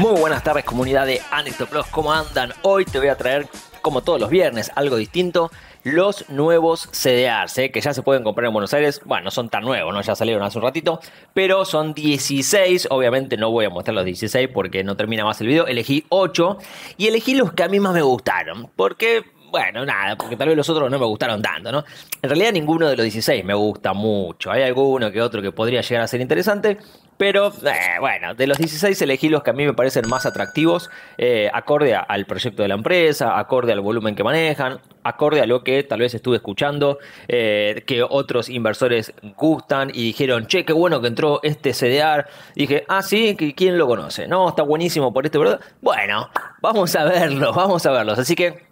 Muy buenas tardes comunidad de Anecdoplos, ¿cómo andan? Hoy te voy a traer, como todos los viernes, algo distinto, los nuevos CDRs, ¿eh? que ya se pueden comprar en Buenos Aires. Bueno, no son tan nuevos, ¿no? ya salieron hace un ratito, pero son 16. Obviamente no voy a mostrar los 16 porque no termina más el video. Elegí 8 y elegí los que a mí más me gustaron, porque bueno, nada, porque tal vez los otros no me gustaron tanto, ¿no? En realidad ninguno de los 16 me gusta mucho. Hay alguno que otro que podría llegar a ser interesante, pero eh, bueno, de los 16 elegí los que a mí me parecen más atractivos, eh, acorde al proyecto de la empresa, acorde al volumen que manejan, acorde a lo que tal vez estuve escuchando, eh, que otros inversores gustan y dijeron, che, qué bueno que entró este CDR. dije, ah, sí, ¿quién lo conoce? No, está buenísimo por este, ¿verdad? Bueno, vamos a verlo, vamos a verlos. Así que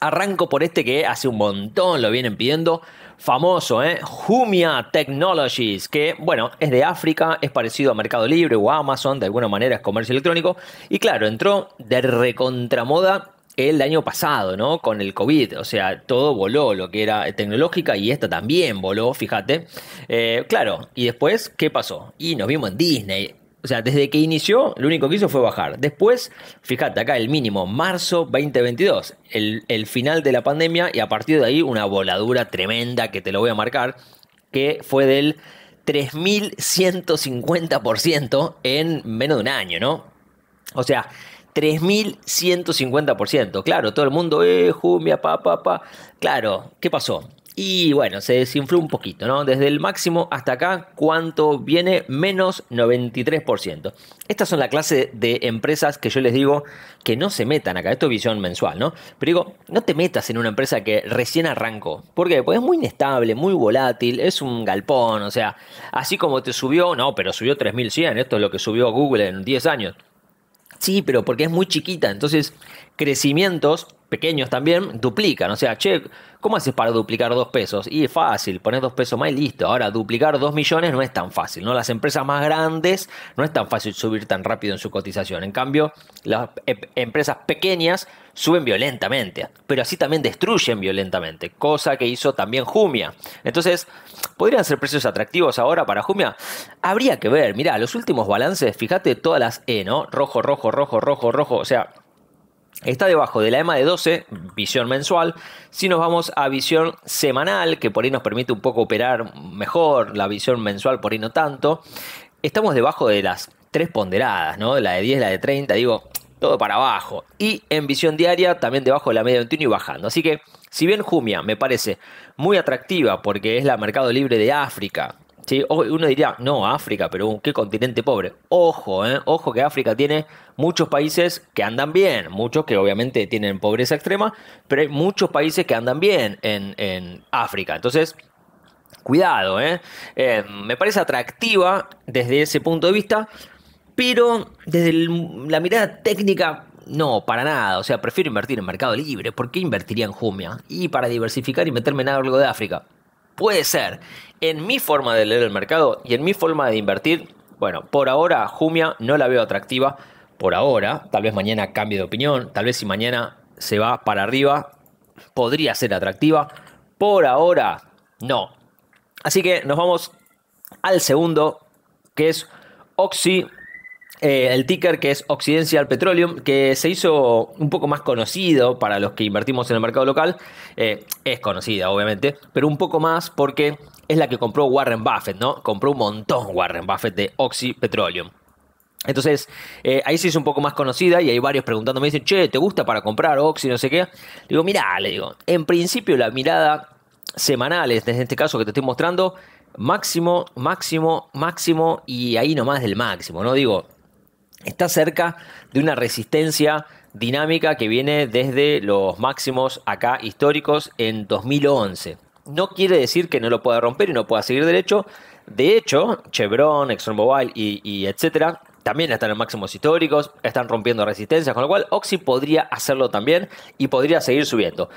Arranco por este que hace un montón lo vienen pidiendo. Famoso, ¿eh? Jumia Technologies, que, bueno, es de África, es parecido a Mercado Libre o Amazon, de alguna manera es comercio electrónico. Y claro, entró de recontramoda el año pasado, ¿no? Con el COVID, o sea, todo voló, lo que era tecnológica y esta también voló, fíjate. Eh, claro, y después, ¿qué pasó? Y nos vimos en Disney, o sea, desde que inició, lo único que hizo fue bajar. Después, fíjate acá, el mínimo, marzo 2022, el, final de la pandemia y a partir de ahí una voladura tremenda que te lo voy a marcar, que fue del 3.150% en menos de un año, ¿no? O sea, 3.150%. Claro, todo el mundo, eh, Jumia, pa, pa, pa. Claro, ¿qué pasó? Y bueno, se desinfló un poquito, ¿no? Desde el máximo hasta acá, ¿cuánto viene? Menos 93%. Estas son la clase de empresas que yo les digo que no se metan acá. Esto es visión mensual, ¿no? Pero digo, no te metas en una empresa que recién arrancó. ¿Por qué? Porque es muy inestable, muy volátil, es un galpón, o sea, así como te subió, no, pero subió 3100, esto es lo que subió Google en 10 años. Sí, pero porque es muy chiquita, entonces crecimientos pequeños también duplican. O sea, che, ¿cómo haces para duplicar dos pesos? Y es fácil, pones dos pesos más y listo. Ahora, duplicar dos millones no es tan fácil, ¿no? Las empresas más grandes no es tan fácil subir tan rápido en su cotización. En cambio, las e, empresas pequeñas suben violentamente, pero así también destruyen violentamente, cosa que hizo también Jumia. Entonces, ¿podrían ser precios atractivos ahora para Jumia? Habría que ver, mirá, los últimos balances, fíjate todas las E, ¿no? Rojo, rojo, rojo, rojo, rojo, o sea, Está debajo de la EMA de 12, visión mensual. Si nos vamos a visión semanal, que por ahí nos permite un poco operar mejor, la visión mensual por ahí no tanto, estamos debajo de las tres ponderadas, ¿no? La de 10, la de 30, digo, todo para abajo. Y en visión diaria, también debajo de la media 21 y bajando. Así que, si bien Jumia me parece muy atractiva porque es la mercado libre de África, ¿sí? Uno diría, no, África, pero qué continente pobre. Ojo, eh, ojo que África tiene muchos países que andan bien, muchos que obviamente tienen pobreza extrema, pero hay muchos países que andan bien en, África. Entonces, cuidado, eh. ¿eh? me parece atractiva desde ese punto de vista, pero desde la mirada técnica no, para nada. O sea, prefiero invertir en Mercado Libre. ¿Por qué invertiría en Jumia? Y para diversificar y meterme en algo de África puede ser. En mi forma de leer el mercado y en mi forma de invertir, bueno, por ahora Jumia no la veo atractiva. Por ahora, tal vez mañana cambie de opinión, tal vez si mañana se va para arriba, podría ser atractiva. Por ahora, no. Así que nos vamos al segundo, que es Oxy eh, el ticker que es Occidental Petroleum, que se hizo un poco más conocido para los que invertimos en el mercado local. Eh, es conocida, obviamente, pero un poco más porque es la que compró Warren Buffett, ¿no? Compró un montón Warren Buffett de Oxy Petroleum. Entonces, eh, ahí se hizo un poco más conocida y hay varios preguntándome, dicen, che, ¿te gusta para comprar Oxy? No sé qué. Digo, mirá, le digo, en principio la mirada semanal, en este caso que te estoy mostrando, máximo, máximo, máximo y ahí nomás del máximo, ¿no? Digo, está cerca de una resistencia dinámica que viene desde los máximos acá históricos en 2011. No quiere decir que no lo pueda romper y no pueda seguir derecho. De hecho, Chevron, ExxonMobil y, y etcétera también están en máximos históricos, están rompiendo resistencias, con lo cual Oxy podría hacerlo también y podría seguir subiendo.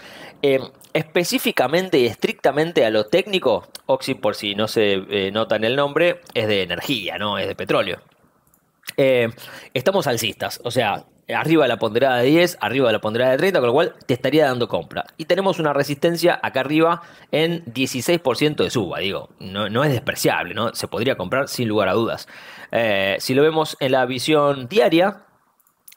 Em, específicamente y estrictamente a lo técnico, Oxy, por si no se eh, nota en el nombre, es de energía, no es de petróleo. Eh, estamos alcistas, o sea, arriba de la ponderada de 10, arriba de la ponderada de 30, con lo cual te estaría dando compra. Y tenemos una resistencia acá arriba en 16% de suba, digo, no, es despreciable, ¿no? Se podría comprar sin lugar a dudas. Eh, si lo vemos en la visión diaria,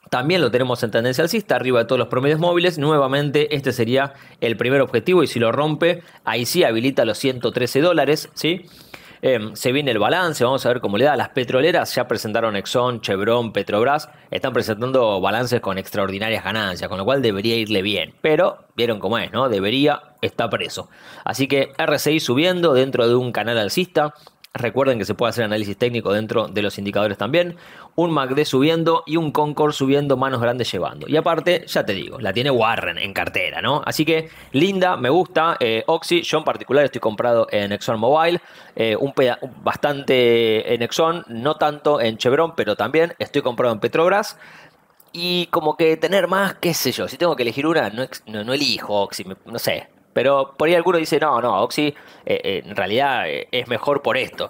también lo tenemos en tendencia alcista, arriba de todos los promedios móviles. Nuevamente, este sería el primer objetivo y si lo rompe, ahí sí habilita los 113 dólares, ¿sí? sí Em, se viene el balance, vamos a ver cómo le da. Las petroleras ya presentaron Exxon, Chevron, Petrobras, están presentando balances con extraordinarias ganancias, con lo cual debería irle bien. Pero vieron cómo es, ¿no? Debería, está preso. Así que RCI subiendo dentro de un canal alcista, Recuerden que se puede hacer análisis técnico dentro de los indicadores también. Un MACD subiendo y un Concord subiendo, manos grandes llevando. Y aparte, ya te digo, la tiene Warren en cartera, ¿no? Así que linda, me gusta. Eh, Oxy, yo en particular estoy comprado en Exxon Mobile. Eh, un bastante en Exxon, no tanto en Chevron, pero también estoy comprado en Petrobras. Y como que tener más, qué sé yo, si tengo que elegir una, no, no elijo Oxy, no sé, pero por ahí alguno dice, no, no, Oxy eh, eh, en realidad eh, es mejor por esto.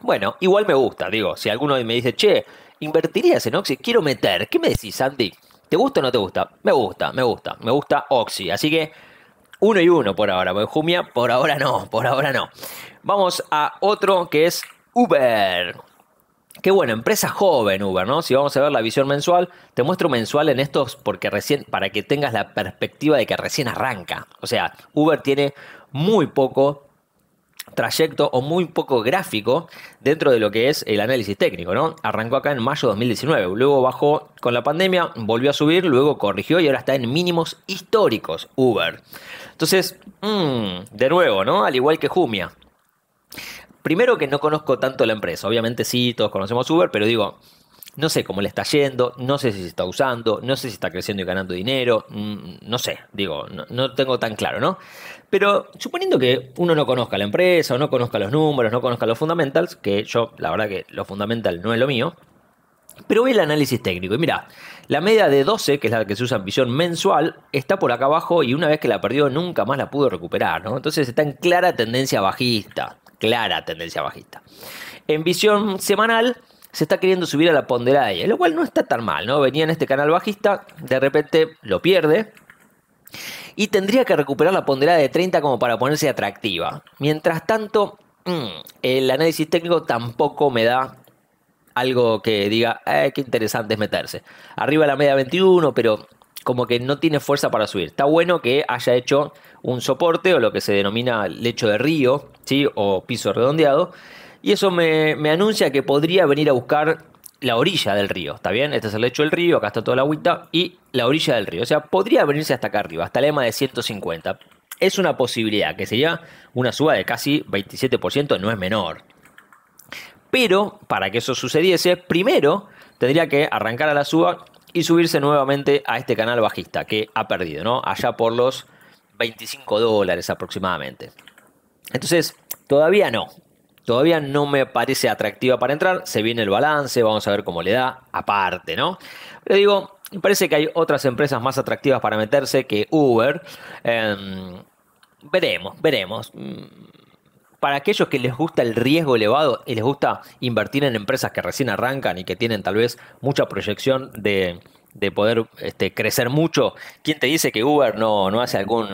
Bueno, igual me gusta, digo, si alguno me dice, che, ¿invertirías en Oxy? Quiero meter, ¿qué me decís, Sandy? ¿Te gusta o no te gusta? Me gusta, me gusta, me gusta Oxy. Así que uno y uno por ahora, jumia por ahora no, por ahora no. Vamos a otro que es Uber. Qué buena, empresa joven Uber, ¿no? Si vamos a ver la visión mensual, te muestro mensual en estos porque recién, para que tengas la perspectiva de que recién arranca. O sea, Uber tiene muy poco trayecto o muy poco gráfico dentro de lo que es el análisis técnico, ¿no? Arrancó acá en mayo de 2019, luego bajó con la pandemia, volvió a subir, luego corrigió y ahora está en mínimos históricos Uber. Entonces, mm, de nuevo, ¿no? Al igual que Jumia, primero que no conozco tanto la empresa. Obviamente sí, todos conocemos Uber, pero digo, no sé cómo le está yendo, no sé si se está usando, no sé si está creciendo y ganando dinero, mm, no sé, digo, no, tengo tan claro, ¿no? Pero suponiendo que uno no conozca la empresa, o no conozca los números, no conozca los fundamentals, que yo, la verdad que los fundamentals no es lo mío, pero ve el análisis técnico y mira, la media de 12, que es la que se usa en visión mensual, está por acá abajo y una vez que la perdió nunca más la pudo recuperar, ¿no? Entonces está en clara tendencia bajista, clara tendencia bajista. En visión semanal se está queriendo subir a la ponderada, lo cual no está tan mal, ¿no? Venía en este canal bajista, de repente lo pierde, y tendría que recuperar la ponderada de 30 como para ponerse atractiva. Mientras tanto, mm, el análisis técnico tampoco me da algo que diga, eh, qué interesante es meterse. Arriba la media 21, pero como que no tiene fuerza para subir. Está bueno que haya hecho un soporte o lo que se denomina lecho de río, ¿sí? O piso redondeado. Y eso me, anuncia que podría venir a buscar la orilla del río, ¿está bien? Este es el lecho del río, acá está toda la agüita y la orilla del río. O sea, podría venirse hasta acá arriba, hasta el EMA de 150. Es una posibilidad, que sería una suba de casi 27%, no es menor. Pero para que eso sucediese, primero tendría que arrancar a la suba y subirse nuevamente a este canal bajista que ha perdido, ¿no? Allá por los 25 dólares aproximadamente. Entonces, todavía no. Todavía no me parece atractiva para entrar. Se viene el balance, vamos a ver cómo le da aparte, ¿no? Pero digo, parece que hay otras empresas más atractivas para meterse que Uber. Em, veremos, veremos. Mm, para aquellos que les gusta el riesgo elevado y les gusta invertir en empresas que recién arrancan y que tienen tal vez mucha proyección de, poder este, crecer mucho, ¿quién te dice que Uber no, no hace algún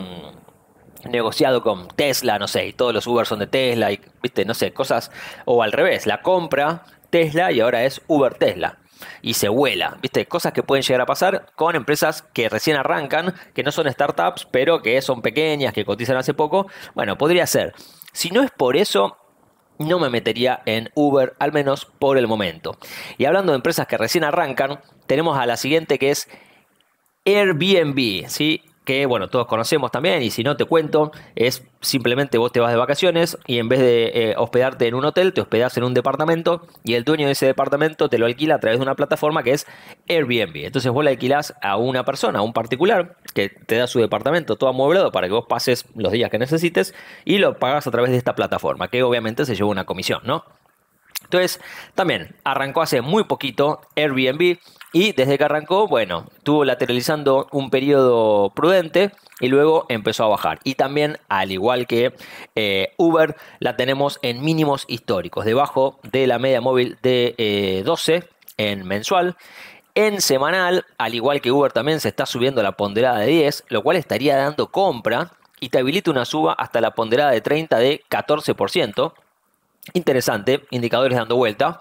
negociado con Tesla, no sé, y todos los Uber son de Tesla, viste, no sé, cosas, o al revés, la compra Tesla y ahora es Uber Tesla. Y se vuela, ¿viste? Cosas que pueden llegar a pasar con empresas que recién arrancan, que no son startups, pero que son pequeñas, que cotizan hace poco. Bueno, podría ser. Si no es por eso, no me metería en Uber, al menos por el momento. Y hablando de empresas que recién arrancan, tenemos a la siguiente que es Airbnb, ¿sí? que bueno, todos conocemos también, y si no te cuento, es simplemente vos te vas de vacaciones y en vez de eh, hospedarte en un hotel, te hospedás en un departamento y el dueño de ese departamento te lo alquila a través de una plataforma que es Airbnb. Entonces vos le alquilás a una persona, a un particular, que te da su departamento todo amueblado para que vos pases los días que necesites y lo pagas a través de esta plataforma, que obviamente se lleva una comisión, ¿no? Entonces, también arrancó hace muy poquito Airbnb, y desde que arrancó, bueno, estuvo lateralizando un periodo prudente y luego empezó a bajar. Y también, al igual que eh, Uber, la tenemos en mínimos históricos, debajo de la media móvil de 12 eh, en mensual. En semanal, al igual que Uber también se está subiendo la ponderada de 10, lo cual estaría dando compra y te habilita una suba hasta la ponderada de 30 de 14%. Interesante, indicadores dando vuelta.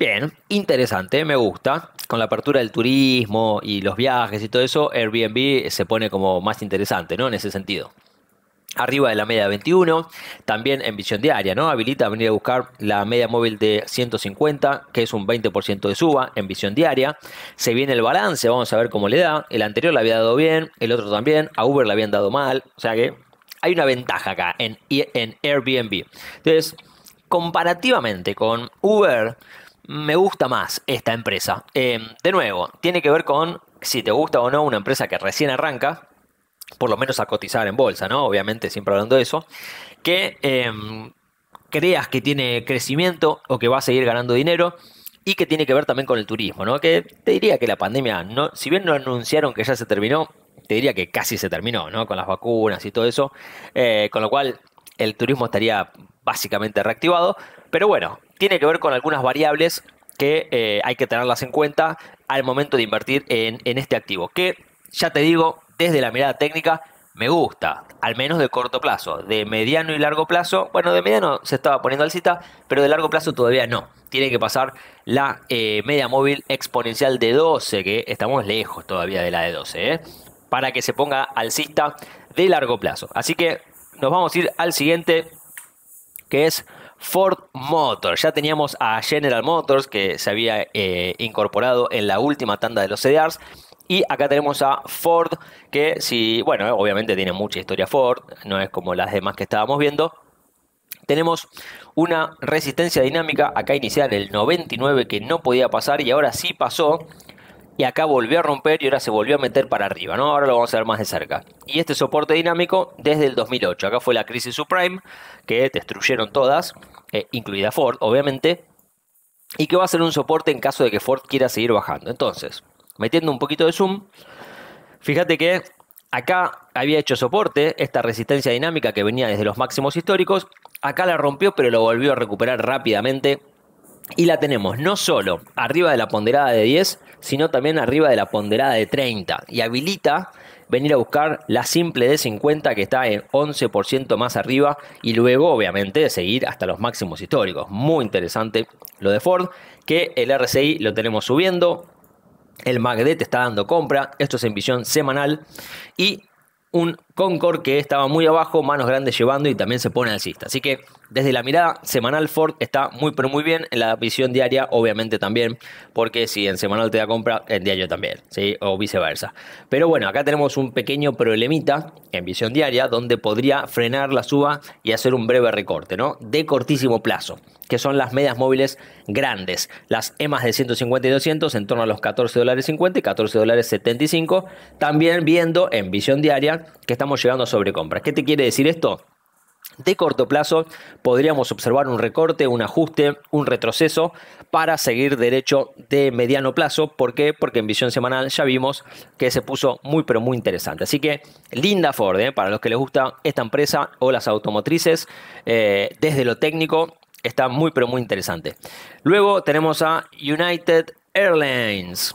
Bien, interesante, me gusta. Con la apertura del turismo y los viajes y todo eso, Airbnb se pone como más interesante, ¿no? En ese sentido. Arriba de la media 21, también en visión diaria, ¿no? Habilita venir a buscar la media móvil de 150, que es un 20% de suba en visión diaria. Se viene el balance, vamos a ver cómo le da. El anterior le había dado bien, el otro también, a Uber le habían dado mal, o sea que hay una ventaja acá en, en Airbnb. Entonces, comparativamente con Uber, me gusta más esta empresa. Eh, de nuevo, tiene que ver con si te gusta o no una empresa que recién arranca, por lo menos a cotizar en bolsa, ¿no? Obviamente, siempre hablando de eso, que em, creas que tiene crecimiento o que va a seguir ganando dinero y que tiene que ver también con el turismo, ¿no? Que te diría que la pandemia, no, si bien no anunciaron que ya se terminó, te diría que casi se terminó, ¿no? Con las vacunas y todo eso, eh, con lo cual el turismo estaría básicamente reactivado, pero bueno, tiene que ver con algunas variables que eh, hay que tenerlas en cuenta al momento de invertir en, este activo, que ya te digo, desde la mirada técnica, me gusta, al menos de corto plazo. De mediano y largo plazo, bueno, de mediano se estaba poniendo al cita, pero de largo plazo todavía no. Tiene que pasar la eh, media móvil exponencial de 12, que estamos lejos todavía de la de 12, ¿eh? para que se ponga alcista de largo plazo. Así que nos vamos a ir al siguiente, que es Ford Motors. Ya teníamos a General Motors que se había eh, incorporado en la última tanda de los CDRs. Y acá tenemos a Ford, que si, bueno, obviamente tiene mucha historia Ford, no es como las demás que estábamos viendo. Tenemos una resistencia dinámica acá inicial el 99 que no podía pasar y ahora sí pasó y acá volvió a romper y ahora se volvió a meter para arriba, ¿no? Ahora lo vamos a ver más de cerca. Y este soporte dinámico desde el 2008, acá fue la crisis subprime que destruyeron todas, eh, incluida Ford, obviamente, y que va a ser un soporte en caso de que Ford quiera seguir bajando. Entonces, metiendo un poquito de zoom, fíjate que acá había hecho soporte esta resistencia dinámica que venía desde los máximos históricos, acá la rompió pero lo volvió a recuperar rápidamente y la tenemos no solo arriba de la ponderada de 10, sino también arriba de la ponderada de 30 y habilita venir a buscar la simple de 50 que está en 11% más arriba y luego obviamente seguir hasta los máximos históricos. Muy interesante lo de Ford, que el RSI lo tenemos subiendo, el MACD te está dando compra, esto es en visión semanal y un Concord que estaba muy abajo, manos grandes llevando y también se pone alcista. Así que desde la mirada semanal Ford está muy pero muy bien, en la visión diaria obviamente también, porque si en semanal te da compra, en diario también, ¿sí? o viceversa. Pero bueno, acá tenemos un pequeño problemita en visión diaria donde podría frenar la suba y hacer un breve recorte, ¿no? De cortísimo plazo, que son las medias móviles grandes, las EMAs de 150 y 200 en torno a los 14 dólares 50 y 14 dólares 75, también viendo en visión diaria que estamos llegando a sobrecompras. ¿Qué te quiere decir esto? De corto plazo podríamos observar un recorte, un ajuste, un retroceso para seguir derecho de mediano plazo. ¿Por qué? Porque en visión semanal ya vimos que se puso muy pero muy interesante. Así que linda Ford, ¿eh? para los que les gusta esta empresa o las automotrices, eh, desde lo técnico está muy pero muy interesante. Luego tenemos a United Airlines.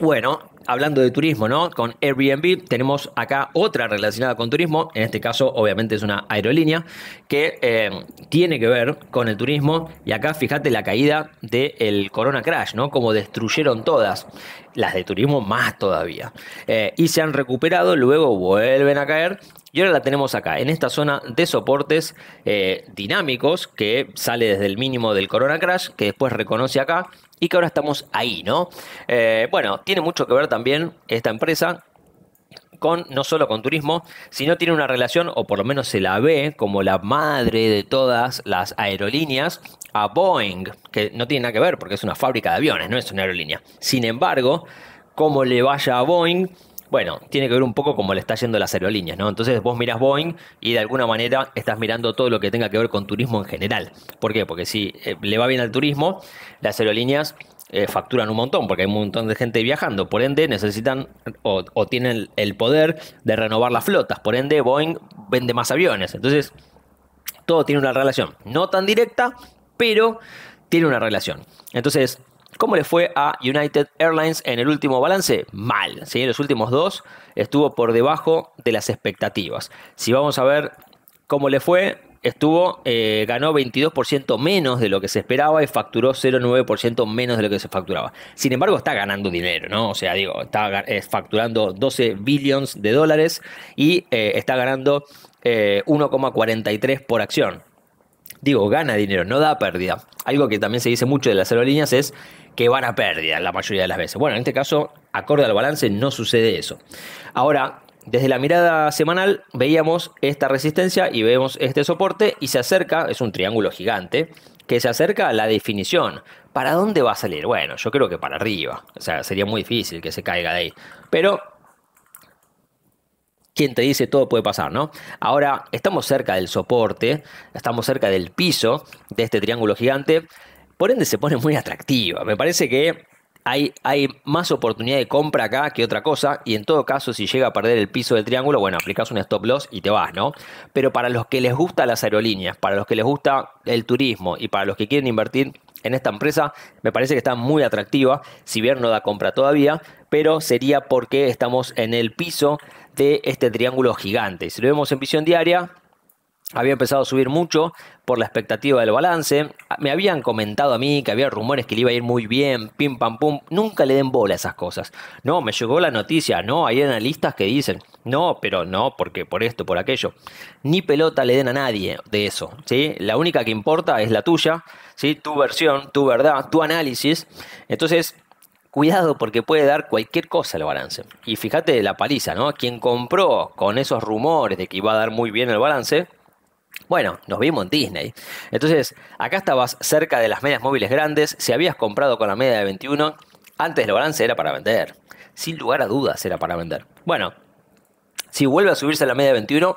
Bueno, hablando de turismo, ¿no? Con Airbnb tenemos acá otra relacionada con turismo, en este caso obviamente es una aerolínea, que eh, tiene que ver con el turismo y acá fíjate la caída del Corona Crash, ¿no? Como destruyeron todas las de turismo más todavía. Eh, y se han recuperado, luego vuelven a caer. Y ahora la tenemos acá, en esta zona de soportes eh, dinámicos que sale desde el mínimo del Corona Crash, que después reconoce acá y que ahora estamos ahí, ¿no? Eh, bueno, tiene mucho que ver también esta empresa con, no solo con turismo, sino tiene una relación, o por lo menos se la ve, como la madre de todas las aerolíneas a Boeing, que no tiene nada que ver porque es una fábrica de aviones, no es una aerolínea. Sin embargo, cómo le vaya a Boeing, bueno, tiene que ver un poco como le está yendo a las aerolíneas, ¿no? Entonces vos miras Boeing y de alguna manera estás mirando todo lo que tenga que ver con turismo en general. ¿Por qué? Porque si eh, le va bien al turismo, las aerolíneas eh, facturan un montón, porque hay un montón de gente viajando. Por ende, necesitan o tienen el poder de renovar las flotas. Por ende, Boeing vende más aviones. Entonces, todo tiene una relación. No tan directa, pero tiene una relación. Entonces, ¿Cómo le fue a United Airlines en el último balance? Mal. En Los últimos dos estuvo por debajo de las expectativas. Si vamos a ver cómo le fue, estuvo, eh, ganó 22% menos de lo que se esperaba y facturó 0,9% menos de lo que se facturaba. Sin embargo, está ganando dinero, ¿no? O sea, digo, está eh, facturando 12 billones de dólares y eh, está ganando 1,43 por acción digo, gana dinero, no da pérdida. Algo que también se dice mucho de las aerolíneas es que van a pérdida la mayoría de las veces. Bueno, en este caso, acorde al balance, no sucede eso. Ahora, desde la mirada semanal veíamos esta resistencia y vemos este soporte y se acerca, es un triángulo gigante, que se acerca a la definición. ¿Para dónde va a salir? Bueno, yo creo que para arriba. O sea, sería muy difícil que se caiga de ahí. Pero quien te dice todo puede pasar, ¿no? Ahora, estamos cerca del soporte, estamos cerca del piso de este triángulo gigante, por ende se pone muy atractiva. Me parece que hay, hay más oportunidad de compra acá que otra cosa, y en todo caso, si llega a perder el piso del triángulo, bueno, aplicas un stop loss y te vas, ¿no? Pero para los que les gustan las aerolíneas, para los que les gusta el turismo y para los que quieren invertir en esta empresa me parece que está muy atractiva, si bien no da compra todavía, pero sería porque estamos en el piso de este triángulo gigante. Si lo vemos en visión diaria, había empezado a subir mucho por la expectativa del balance. Ah, me habían comentado a mí que había rumores que le iba a ir muy bien, pim pam pum. Nunca le den bola a esas cosas. No, me llegó la noticia, no, hay analistas que dicen, no, pero no, porque por esto, por aquello. Ni pelota le den a nadie de eso, ¿sí? La única que importa es la tuya, ¿sí? Tu versión, tu verdad, tu análisis. Entonces, cuidado porque puede dar cualquier cosa el balance. Y fíjate la paliza, ¿no? Quien compró con esos rumores de que iba a dar muy bien el balance, bueno, nos vimos en Disney. Entonces, acá estabas cerca de las medias móviles grandes, si habías comprado con la media de 21, antes el balance era para vender. Sin lugar a dudas era para vender. Bueno, si vuelve a subirse la media de 21,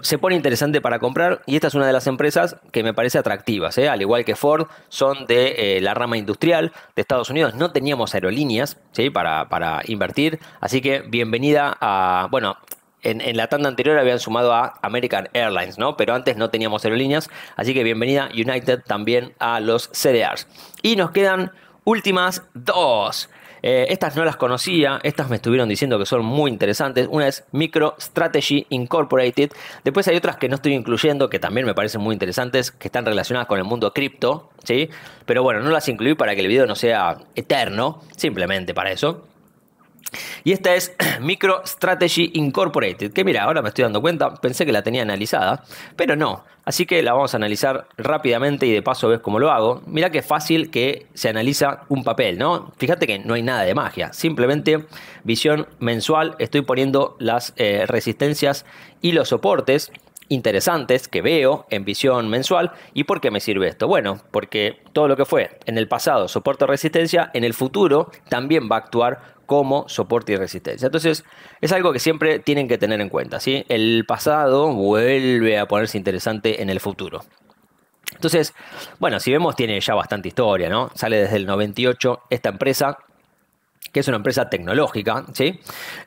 se pone interesante para comprar y esta es una de las empresas que me parece atractivas. ¿eh? Al igual que Ford, son de eh, la rama industrial de Estados Unidos. No teníamos aerolíneas ¿sí? para, para invertir, así que bienvenida a... Bueno, en, en, la tanda anterior habían sumado a American Airlines, ¿no? Pero antes no teníamos aerolíneas, así que bienvenida United también a los CDRs. Y nos quedan últimas dos. Eh, estas no las conocía, estas me estuvieron diciendo que son muy interesantes. Una es Micro Incorporated. Después hay otras que no estoy incluyendo, que también me parecen muy interesantes, que están relacionadas con el mundo cripto, ¿sí? Pero bueno, no las incluí para que el video no sea eterno, simplemente para eso. Y esta es Micro Strategy Incorporated, que mira, ahora me estoy dando cuenta, pensé que la tenía analizada, pero no. Así que la vamos a analizar rápidamente y de paso ves cómo lo hago. Mira qué fácil que se analiza un papel, ¿no? Fíjate que no hay nada de magia, simplemente visión mensual, estoy poniendo las eh, resistencias y los soportes interesantes que veo en visión mensual. ¿Y por qué me sirve esto? Bueno, porque todo lo que fue en el pasado soporte resistencia, en el futuro también va a actuar como soporte y resistencia. Entonces, es algo que siempre tienen que tener en cuenta. ¿sí? El pasado vuelve a ponerse interesante en el futuro. Entonces, bueno, si vemos, tiene ya bastante historia, ¿no? Sale desde el 98 esta empresa que es una empresa tecnológica, ¿sí?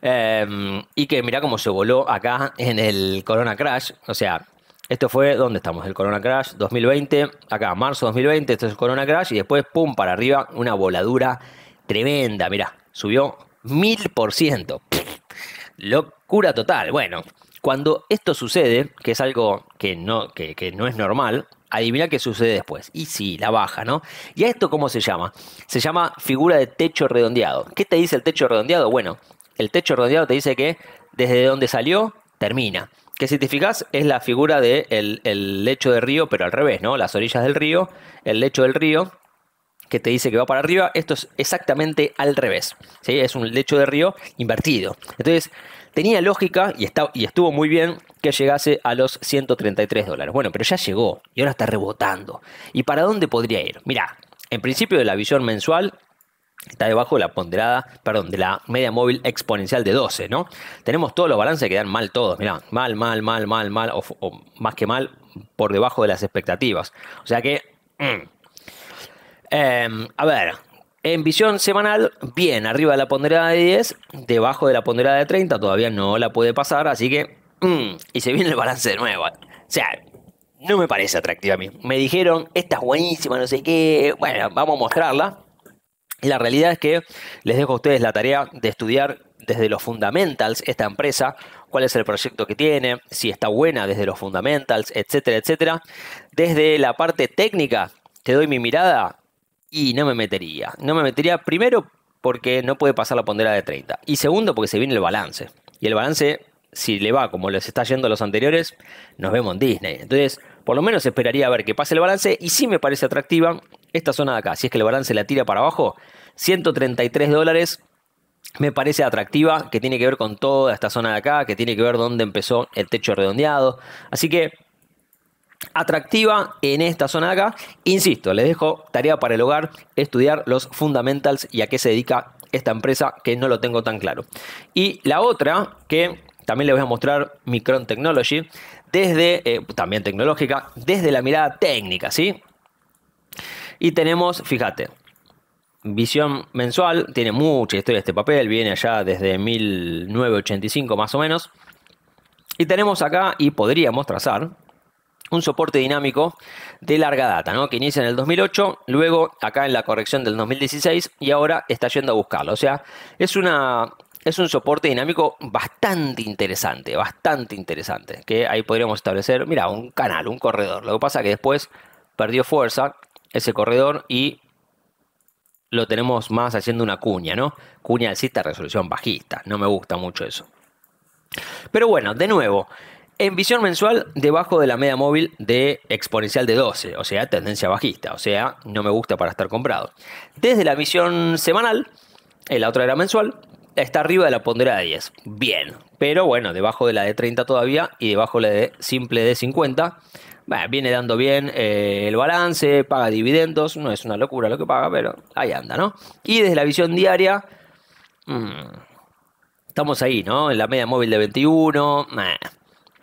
Em, y que mira cómo se voló acá en el Corona Crash, o sea, esto fue, ¿dónde estamos? El Corona Crash 2020, acá, marzo 2020, esto es Corona Crash, y después, pum, para arriba, una voladura tremenda, mira, subió mil por ciento, Locura total. Bueno, cuando esto sucede, que es algo que no, que no es normal, adivina qué sucede después. Y sí, la baja, ¿no? ¿Y a esto cómo se llama? Se llama figura de techo redondeado. ¿Qué te dice el techo redondeado? Bueno, el techo redondeado te dice que desde donde salió, termina. Que si te fijas, es la figura del de el, lecho de río, pero al revés, ¿no? Las orillas del río, el lecho del río, que te dice que va para arriba, esto es exactamente al revés. ¿sí? Es un lecho de río invertido. Entonces, tenía lógica y, y estuvo muy bien que llegase a los 133 dólares. Bueno, pero ya llegó y ahora está rebotando. ¿Y para dónde podría ir? Mirá, en principio de la visión mensual está debajo de la ponderada, perdón, de la media móvil exponencial de 12, ¿no? Tenemos todos los balances que dan mal todos, mirá, mal, mal, mal, mal, mal, o, más que mal, por debajo de las expectativas. O sea que... Mm. Em, a ver, en visión semanal, bien, arriba de la ponderada de 10, debajo de la ponderada de 30, todavía no la puede pasar, así que... Mm, y se viene el balance de nuevo. O sea, no me parece atractiva a mí. Me dijeron, esta es buenísima, no sé qué, bueno, vamos a mostrarla. y La realidad es que les dejo a ustedes la tarea de estudiar desde los fundamentals esta empresa, cuál es el proyecto que tiene, si está buena desde los fundamentals, etcétera, etcétera. Desde la parte técnica, te doy mi mirada y no me metería. No me metería primero porque no puede pasar la pondera de 30. Y segundo porque se viene el balance. Y el balance, si le va como les está yendo a los anteriores, nos vemos en Disney. Entonces, por lo menos esperaría a ver que pase el balance. Y si me parece atractiva esta zona de acá. Si es que el balance la tira para abajo, 133 dólares me parece atractiva, que tiene que ver con toda esta zona de acá, que tiene que ver dónde empezó el techo redondeado. Así que atractiva en esta zona de acá. Insisto, les dejo tarea para el hogar, estudiar los fundamentals y a qué se dedica esta empresa que no lo tengo tan claro. Y la otra que también les voy a mostrar Micron Technology, desde, eh, también tecnológica, desde la mirada técnica, ¿sí? Y tenemos, fíjate, visión mensual, tiene mucha historia este papel, viene allá desde 1985 más o menos. Y tenemos acá, y podríamos trazar, un soporte dinámico de larga data, ¿no? que inicia en el 2008, luego acá en la corrección del 2016 y ahora está yendo a buscarlo. O sea, es, una, es un soporte dinámico bastante interesante, bastante interesante, que ahí podríamos establecer, mira, un canal, un corredor. Lo que pasa es que después perdió fuerza ese corredor y lo tenemos más haciendo una cuña, ¿no? Cuña alcista, resolución bajista. No me gusta mucho eso. Pero bueno, de nuevo, en visión mensual debajo de la media móvil de exponencial de 12, o sea, tendencia bajista, o sea, no me gusta para estar comprado. Desde la visión semanal, en eh, la otra era mensual, está arriba de la pondera de 10. Bien, pero bueno, debajo de la de 30 todavía y debajo de la de simple de 50. viene dando bien eh, el balance, paga dividendos, no es una locura lo que paga, pero ahí anda, ¿no? Y desde la visión diaria, mm, estamos ahí, ¿no? En la media móvil de 21,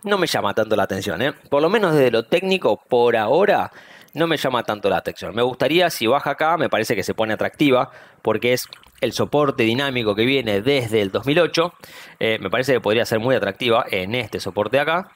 no me llama tanto la atención. ¿eh? Por lo menos desde lo técnico, por ahora, no me llama tanto la atención. Me gustaría, si baja acá, me parece que se pone atractiva, porque es el soporte dinámico que viene desde el 2008. Eh, me parece que podría ser muy atractiva en este soporte acá.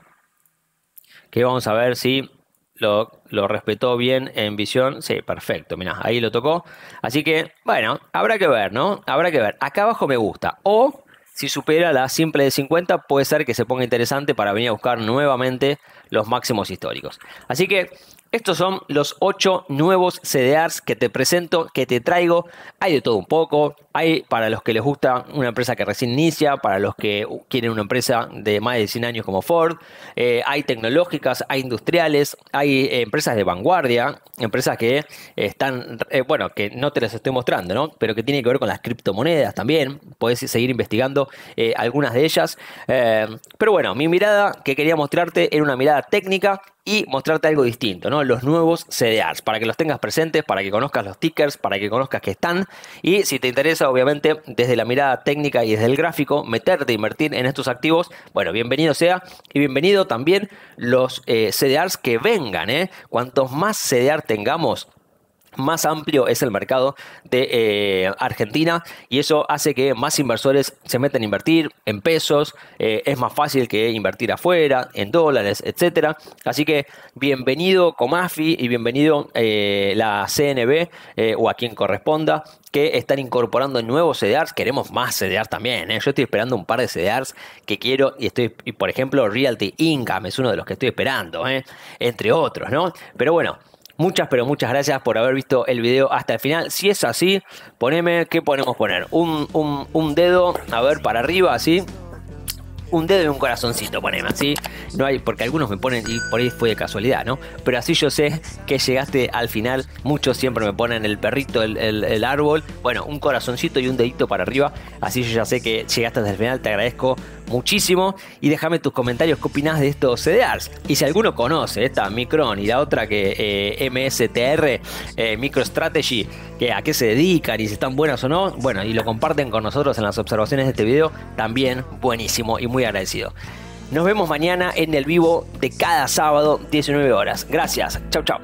Que vamos a ver si lo, lo respetó bien en visión. Sí, perfecto, mirá, ahí lo tocó. Así que, bueno, habrá que ver, ¿no? Habrá que ver. Acá abajo me gusta. O si supera la simple de 50, puede ser que se ponga interesante para venir a buscar nuevamente los máximos históricos. Así que estos son los 8 nuevos CDRs que te presento, que te traigo. Hay de todo un poco. Hay para los que les gusta una empresa que recién inicia, para los que quieren una empresa de más de 100 años como Ford, eh, hay tecnológicas, hay industriales, hay eh, empresas de vanguardia, empresas que están, eh, bueno, que no te las estoy mostrando, ¿no? Pero que tiene que ver con las criptomonedas también. puedes seguir investigando algunas de ellas. pero bueno, mi mirada que quería mostrarte era una mirada técnica y mostrarte algo distinto, ¿no? Los nuevos CDRs, para que los tengas presentes, para que conozcas los tickers, para que conozcas que están. Y si te interesa obviamente, desde la mirada técnica y desde el gráfico, meterte, invertir en estos activos, bueno, bienvenido sea y bienvenido también los eh, CDRs que vengan. ¿eh? Cuantos más CDR tengamos, más amplio es el mercado de eh, Argentina y eso hace que más inversores se metan a invertir en pesos, eh, es más fácil que invertir afuera, en dólares, etc. Así que bienvenido Comafi y bienvenido eh, la CNB o a quien corresponda que están incorporando nuevos CDRs. Queremos más CDRs también. Yo estoy esperando un par de CDRs que quiero y estoy, por ejemplo, Realty Income es uno de los que estoy esperando, entre otros, ¿no? Pero bueno. Muchas, pero muchas gracias por haber visto el video hasta el final. Si es así, poneme, ¿qué podemos poner? Un, un, un dedo, a ver, para arriba, así un dedo y un corazoncito, poneme así. No hay, porque algunos me ponen, y por ahí fue de casualidad, ¿no? Pero así yo sé que llegaste al final. Muchos siempre me ponen el perrito, el, árbol. Bueno, un corazoncito y un dedito para arriba. Así yo ya sé que llegaste hasta el final. Te agradezco muchísimo. Y déjame tus comentarios qué opinás de estos CDRs. Y si alguno conoce esta Micron y la otra que eh, MSTR, eh, MicroStrategy, que a qué se dedican y si están buenas o no, bueno, y lo comparten con nosotros en las observaciones de este video, también buenísimo y muy agradecido. Nos vemos mañana en el vivo de cada sábado, 19 horas. Gracias. Chau, chau.